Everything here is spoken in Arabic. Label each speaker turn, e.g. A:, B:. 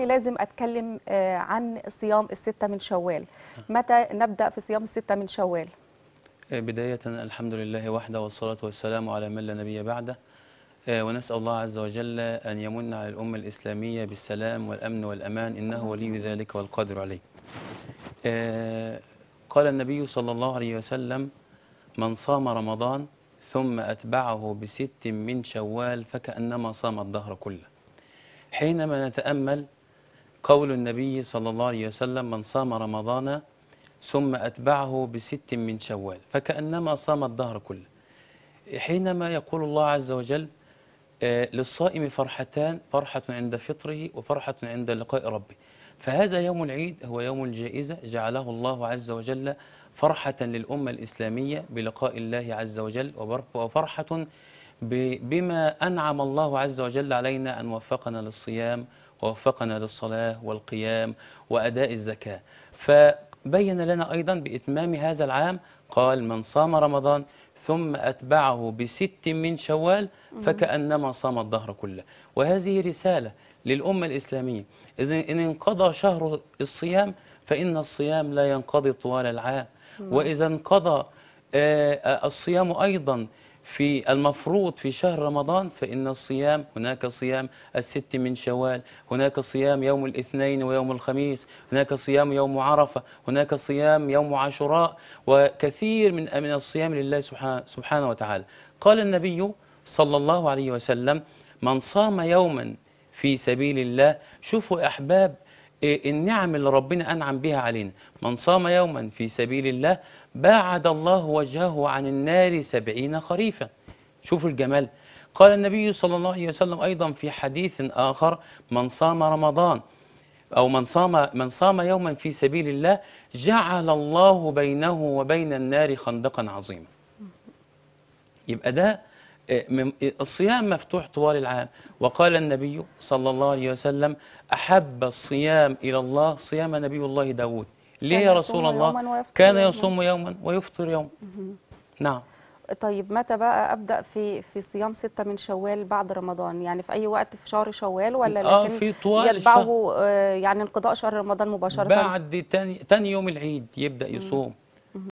A: لازم أتكلم آه، عن صيام الستة من شوال آه. متى نبدأ في صيام الستة من شوال؟
B: آه، بداية الحمد لله وحده والصلاة والسلام على من لا نبي بعده ونسأل الله عز وجل أن يمن على الأمة الإسلامية بالسلام والأمن والأمان إنه ولي ذلك والقادر عليه قال النبي صلى الله عليه وسلم من صام رمضان ثم أتبعه بست من شوال فكأنما صام الدهر كله حينما نتأمل قول النبي صلى الله عليه وسلم من صام رمضان ثم أتبعه بست من شوال فكأنما صام الدهر كله حينما يقول الله عز وجل آه، للصائم فرحتان فرحة عند فطره وفرحة عند لقاء ربه فهذا يوم العيد هو يوم الجائزة جعله الله عز وجل فرحة للأمة الإسلامية بلقاء الله عز وجل وفرحة بما أنعم الله عز وجل علينا أن وفقنا للصيام ووفقنا للصلاة والقيام وأداء الزكاة فبين لنا أيضا بإتمام هذا العام قال من صام رمضان ثم أتبعه بست من شوال فكأنما صام الظهر كله وهذه رسالة للأمة الإسلامية إذا إن انقضى شهر الصيام فإن الصيام لا ينقضي طوال العام وإذا انقضى آه، الصيام أيضا في المفروض في شهر رمضان فإن الصيام هناك صيام الست من شوال هناك صيام يوم الاثنين ويوم الخميس هناك صيام يوم عرفة هناك صيام يوم عاشوراء وكثير من من الصيام لله سبحانه وتعالى قال النبي صلى الله عليه وسلم من صام يوما في سبيل الله شوفوا أحباب إيه، النعم اللي ربنا أنعم بها علينا من صام يوما في سبيل الله باعد الله وجهه عن النار سبعين خريفا شوفوا الجمال قال النبي صلى الله عليه وسلم أيضا في حديث آخر من صام رمضان أو من صام من صام يوما في سبيل الله جعل الله بينه وبين النار خندقا عظيما يبقى ده إيه، إيه، الصيام مفتوح طوال العام وقال النبي صلى الله عليه وسلم أحب الصيام إلى الله صيام نبي الله داود ليه يا رسول الله كان يصوم يوما ويفطر يوما نعم
A: طيب متى بقى ابدا في في صيام ستة من شوال بعد رمضان يعني في اي وقت في شهر شوال ولا آه في طوال يتبعه الشهر. آه، يعني انقضاء شهر رمضان مباشره بعد
B: تاني, تاني يوم العيد يبدا يصوم